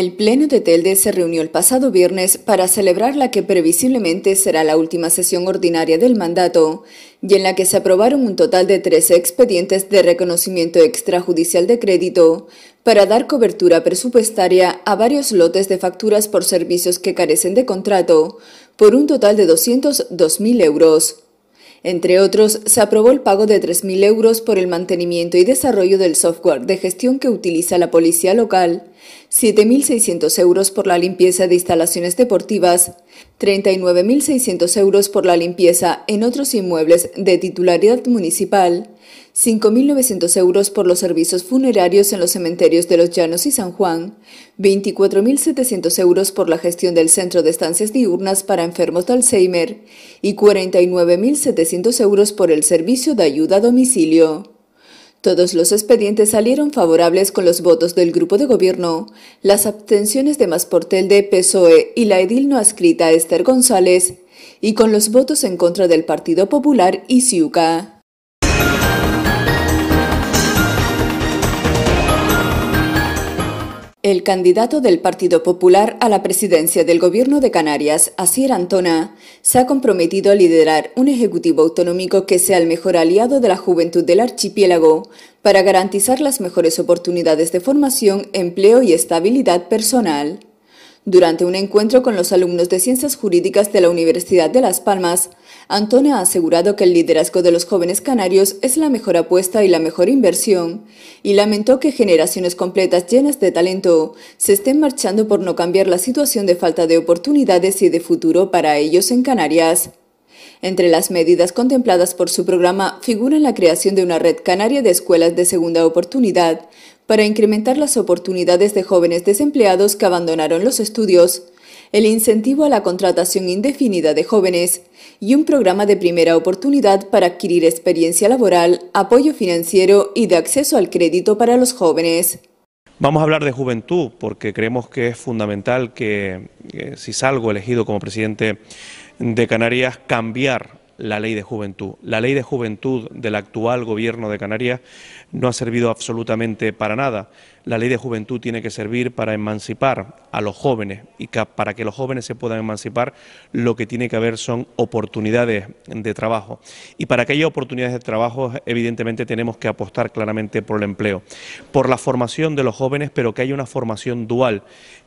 El Pleno de Telde se reunió el pasado viernes para celebrar la que previsiblemente será la última sesión ordinaria del mandato y en la que se aprobaron un total de 13 expedientes de reconocimiento extrajudicial de crédito para dar cobertura presupuestaria a varios lotes de facturas por servicios que carecen de contrato, por un total de 202.000 euros. Entre otros, se aprobó el pago de 3.000 euros por el mantenimiento y desarrollo del software de gestión que utiliza la policía local, 7.600 euros por la limpieza de instalaciones deportivas, 39.600 euros por la limpieza en otros inmuebles de titularidad municipal, 5.900 euros por los servicios funerarios en los cementerios de Los Llanos y San Juan, 24.700 euros por la gestión del centro de estancias diurnas para enfermos de Alzheimer y 49.700 euros por el servicio de ayuda a domicilio. Todos los expedientes salieron favorables con los votos del grupo de gobierno, las abstenciones de Masportel de PSOE y la edil no adscrita Esther González, y con los votos en contra del Partido Popular y Ciuca. El candidato del Partido Popular a la presidencia del Gobierno de Canarias, Asier Antona, se ha comprometido a liderar un Ejecutivo autonómico que sea el mejor aliado de la juventud del archipiélago para garantizar las mejores oportunidades de formación, empleo y estabilidad personal. Durante un encuentro con los alumnos de Ciencias Jurídicas de la Universidad de Las Palmas, Antonio ha asegurado que el liderazgo de los jóvenes canarios es la mejor apuesta y la mejor inversión, y lamentó que generaciones completas llenas de talento se estén marchando por no cambiar la situación de falta de oportunidades y de futuro para ellos en Canarias. Entre las medidas contempladas por su programa figura la creación de una red canaria de escuelas de segunda oportunidad para incrementar las oportunidades de jóvenes desempleados que abandonaron los estudios el incentivo a la contratación indefinida de jóvenes y un programa de primera oportunidad para adquirir experiencia laboral, apoyo financiero y de acceso al crédito para los jóvenes. Vamos a hablar de juventud porque creemos que es fundamental que, eh, si salgo elegido como presidente de Canarias, cambiar la ley de juventud. La ley de juventud del actual gobierno de Canarias no ha servido absolutamente para nada. La ley de juventud tiene que servir para emancipar a los jóvenes y para que los jóvenes se puedan emancipar lo que tiene que haber son oportunidades de trabajo. Y para que haya oportunidades de trabajo, evidentemente tenemos que apostar claramente por el empleo, por la formación de los jóvenes, pero que haya una formación dual,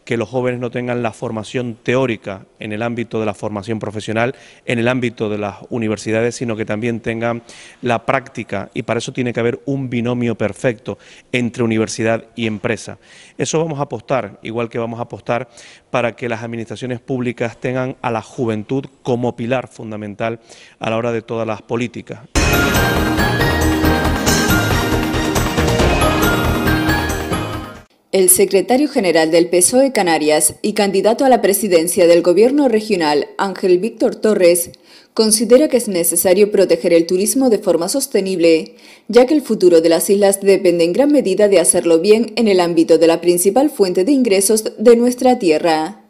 que los jóvenes no tengan la formación teórica en el ámbito de la formación profesional, en el ámbito de las universidades, sino que también tengan la práctica y para eso tiene que haber un binomio perfecto entre universidad y empresa. Eso vamos a apostar, igual que vamos a apostar para que las administraciones públicas tengan a la juventud como pilar fundamental a la hora de todas las políticas. El secretario general del PSOE Canarias y candidato a la presidencia del Gobierno regional, Ángel Víctor Torres, considera que es necesario proteger el turismo de forma sostenible, ya que el futuro de las islas depende en gran medida de hacerlo bien en el ámbito de la principal fuente de ingresos de nuestra tierra.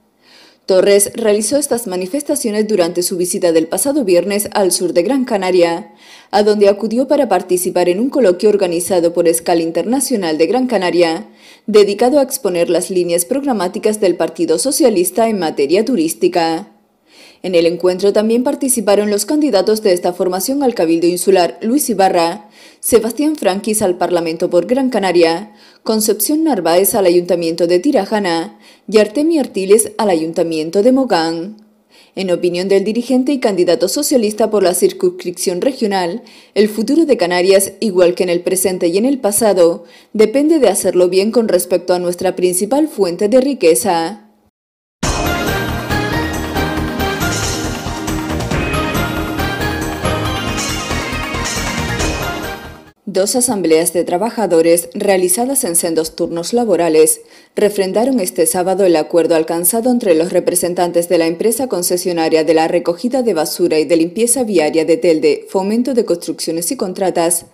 Torres realizó estas manifestaciones durante su visita del pasado viernes al sur de Gran Canaria, a donde acudió para participar en un coloquio organizado por Escala Internacional de Gran Canaria, dedicado a exponer las líneas programáticas del Partido Socialista en materia turística. En el encuentro también participaron los candidatos de esta formación al Cabildo Insular, Luis Ibarra, Sebastián Franquis al Parlamento por Gran Canaria, Concepción Narváez al Ayuntamiento de Tirajana y Artemi Artiles al Ayuntamiento de Mogán. En opinión del dirigente y candidato socialista por la circunscripción regional, el futuro de Canarias, igual que en el presente y en el pasado, depende de hacerlo bien con respecto a nuestra principal fuente de riqueza. Dos asambleas de trabajadores realizadas en sendos turnos laborales refrendaron este sábado el acuerdo alcanzado entre los representantes de la empresa concesionaria de la recogida de basura y de limpieza viaria de Telde, Fomento de Construcciones y Contratas,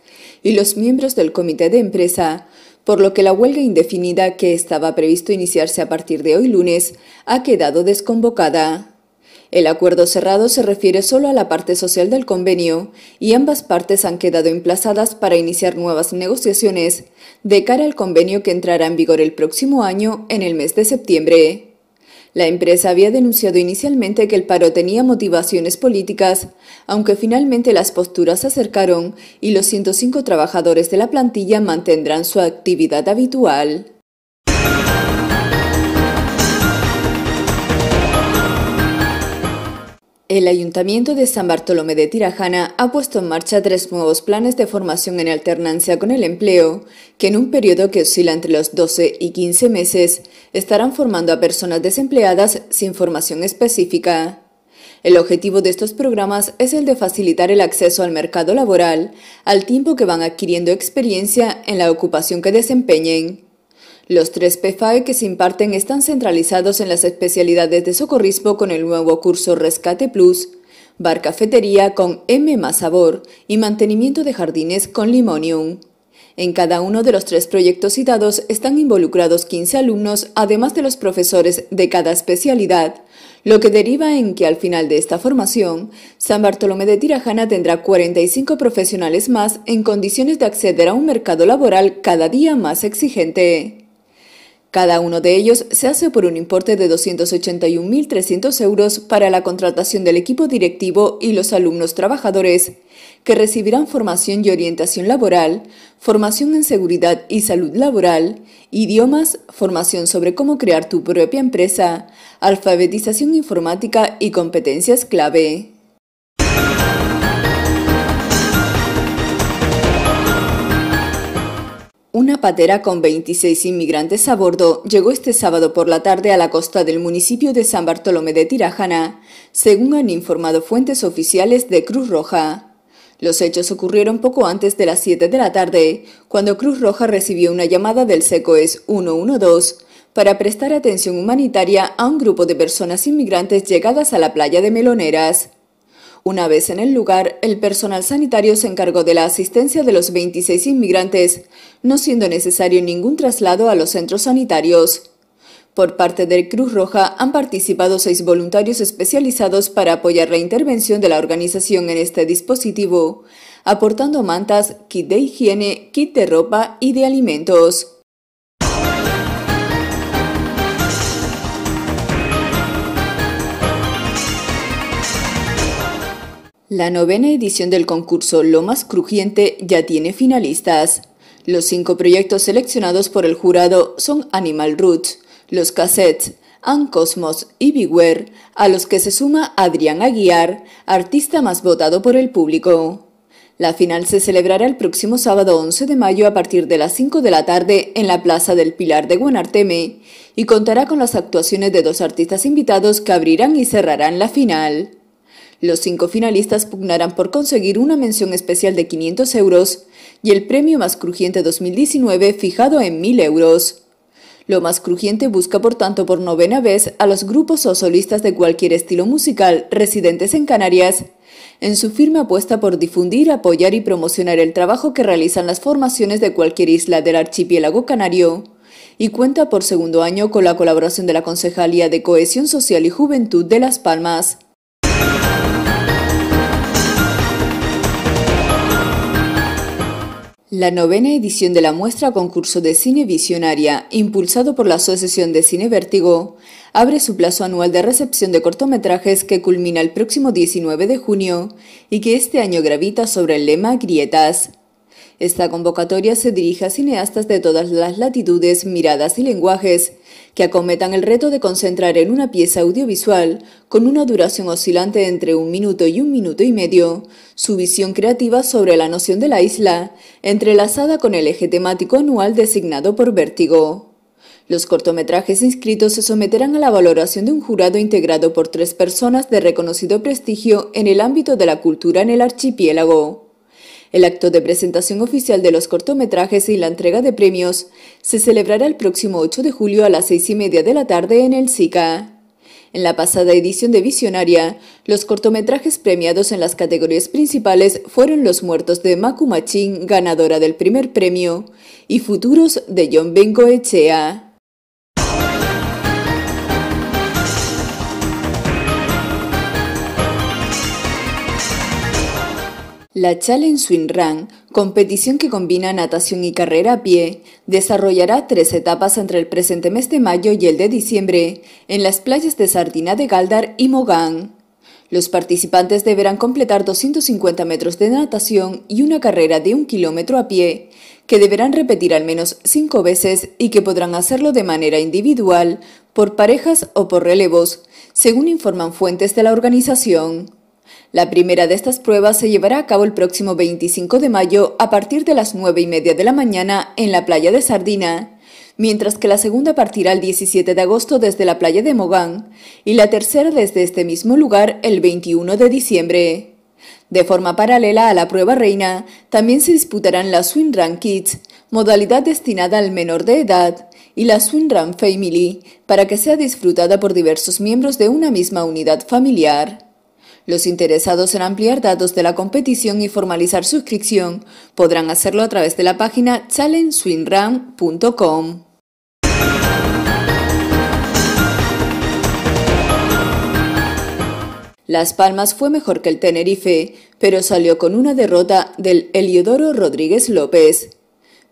y los miembros del comité de empresa, por lo que la huelga indefinida que estaba previsto iniciarse a partir de hoy lunes ha quedado desconvocada. El acuerdo cerrado se refiere solo a la parte social del convenio y ambas partes han quedado emplazadas para iniciar nuevas negociaciones de cara al convenio que entrará en vigor el próximo año en el mes de septiembre. La empresa había denunciado inicialmente que el paro tenía motivaciones políticas, aunque finalmente las posturas se acercaron y los 105 trabajadores de la plantilla mantendrán su actividad habitual. El Ayuntamiento de San Bartolomé de Tirajana ha puesto en marcha tres nuevos planes de formación en alternancia con el empleo, que en un periodo que oscila entre los 12 y 15 meses estarán formando a personas desempleadas sin formación específica. El objetivo de estos programas es el de facilitar el acceso al mercado laboral, al tiempo que van adquiriendo experiencia en la ocupación que desempeñen. Los tres PFAE que se imparten están centralizados en las especialidades de socorrismo con el nuevo curso Rescate Plus, bar con M más sabor y mantenimiento de jardines con Limonium. En cada uno de los tres proyectos citados están involucrados 15 alumnos, además de los profesores de cada especialidad, lo que deriva en que al final de esta formación, San Bartolomé de Tirajana tendrá 45 profesionales más en condiciones de acceder a un mercado laboral cada día más exigente. Cada uno de ellos se hace por un importe de 281.300 euros para la contratación del equipo directivo y los alumnos trabajadores, que recibirán formación y orientación laboral, formación en seguridad y salud laboral, idiomas, formación sobre cómo crear tu propia empresa, alfabetización informática y competencias clave. Una patera con 26 inmigrantes a bordo llegó este sábado por la tarde a la costa del municipio de San Bartolomé de Tirajana, según han informado fuentes oficiales de Cruz Roja. Los hechos ocurrieron poco antes de las 7 de la tarde, cuando Cruz Roja recibió una llamada del SECOES 112 para prestar atención humanitaria a un grupo de personas inmigrantes llegadas a la playa de Meloneras. Una vez en el lugar, el personal sanitario se encargó de la asistencia de los 26 inmigrantes, no siendo necesario ningún traslado a los centros sanitarios. Por parte del Cruz Roja han participado seis voluntarios especializados para apoyar la intervención de la organización en este dispositivo, aportando mantas, kit de higiene, kit de ropa y de alimentos. La novena edición del concurso Lo más crujiente ya tiene finalistas. Los cinco proyectos seleccionados por el jurado son Animal Roots, Los Cassettes, Cosmos y Beware, a los que se suma Adrián Aguiar, artista más votado por el público. La final se celebrará el próximo sábado 11 de mayo a partir de las 5 de la tarde en la Plaza del Pilar de Guanarteme y contará con las actuaciones de dos artistas invitados que abrirán y cerrarán la final. Los cinco finalistas pugnarán por conseguir una mención especial de 500 euros y el premio más crujiente 2019 fijado en 1.000 euros. Lo más crujiente busca por tanto por novena vez a los grupos o solistas de cualquier estilo musical residentes en Canarias, en su firme apuesta por difundir, apoyar y promocionar el trabajo que realizan las formaciones de cualquier isla del archipiélago canario, y cuenta por segundo año con la colaboración de la Concejalía de Cohesión Social y Juventud de Las Palmas. La novena edición de la muestra concurso de cine visionaria, impulsado por la Asociación de Cine Vértigo, abre su plazo anual de recepción de cortometrajes que culmina el próximo 19 de junio y que este año gravita sobre el lema Grietas, esta convocatoria se dirige a cineastas de todas las latitudes, miradas y lenguajes que acometan el reto de concentrar en una pieza audiovisual, con una duración oscilante entre un minuto y un minuto y medio, su visión creativa sobre la noción de la isla, entrelazada con el eje temático anual designado por Vértigo. Los cortometrajes inscritos se someterán a la valoración de un jurado integrado por tres personas de reconocido prestigio en el ámbito de la cultura en el archipiélago. El acto de presentación oficial de los cortometrajes y la entrega de premios se celebrará el próximo 8 de julio a las 6 y media de la tarde en el SICA. En la pasada edición de Visionaria, los cortometrajes premiados en las categorías principales fueron Los Muertos de Makumachin, ganadora del primer premio, y Futuros de John Bengoechea. La Challenge Swim Run, competición que combina natación y carrera a pie, desarrollará tres etapas entre el presente mes de mayo y el de diciembre, en las playas de Sardina de Galdar y Mogán. Los participantes deberán completar 250 metros de natación y una carrera de un kilómetro a pie, que deberán repetir al menos cinco veces y que podrán hacerlo de manera individual, por parejas o por relevos, según informan fuentes de la organización. La primera de estas pruebas se llevará a cabo el próximo 25 de mayo a partir de las 9 y media de la mañana en la playa de Sardina, mientras que la segunda partirá el 17 de agosto desde la playa de Mogán y la tercera desde este mismo lugar el 21 de diciembre. De forma paralela a la prueba reina, también se disputarán la Swim Run Kids, modalidad destinada al menor de edad, y la Swim Run Family, para que sea disfrutada por diversos miembros de una misma unidad familiar. Los interesados en ampliar datos de la competición y formalizar suscripción podrán hacerlo a través de la página challengewinram.com. Las Palmas fue mejor que el Tenerife, pero salió con una derrota del Heliodoro Rodríguez López.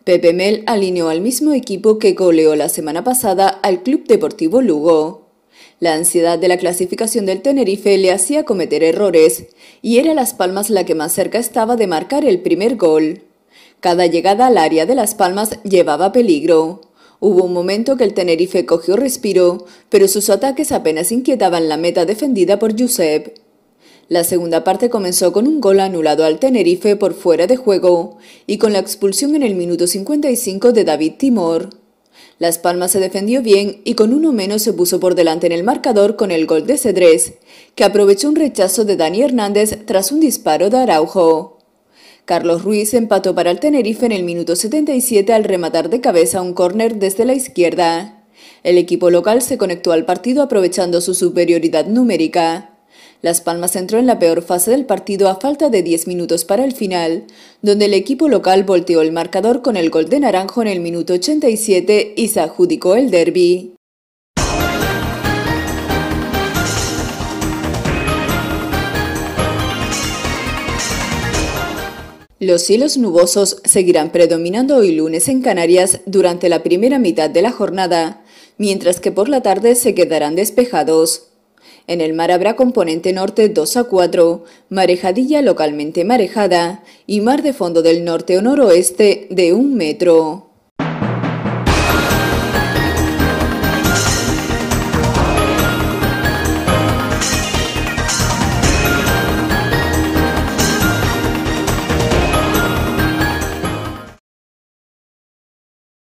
Pepe Mel alineó al mismo equipo que goleó la semana pasada al Club Deportivo Lugo. La ansiedad de la clasificación del Tenerife le hacía cometer errores, y era Las Palmas la que más cerca estaba de marcar el primer gol. Cada llegada al área de Las Palmas llevaba peligro. Hubo un momento que el Tenerife cogió respiro, pero sus ataques apenas inquietaban la meta defendida por Josep. La segunda parte comenzó con un gol anulado al Tenerife por fuera de juego y con la expulsión en el minuto 55 de David Timor. Las Palmas se defendió bien y con uno menos se puso por delante en el marcador con el gol de Cedrés, que aprovechó un rechazo de Dani Hernández tras un disparo de Araujo. Carlos Ruiz empató para el Tenerife en el minuto 77 al rematar de cabeza un córner desde la izquierda. El equipo local se conectó al partido aprovechando su superioridad numérica. Las Palmas entró en la peor fase del partido a falta de 10 minutos para el final, donde el equipo local volteó el marcador con el gol de Naranjo en el minuto 87 y se adjudicó el derby. Los cielos nubosos seguirán predominando hoy lunes en Canarias durante la primera mitad de la jornada, mientras que por la tarde se quedarán despejados. En el mar habrá componente norte 2 a 4, marejadilla localmente marejada y mar de fondo del norte o noroeste de un metro.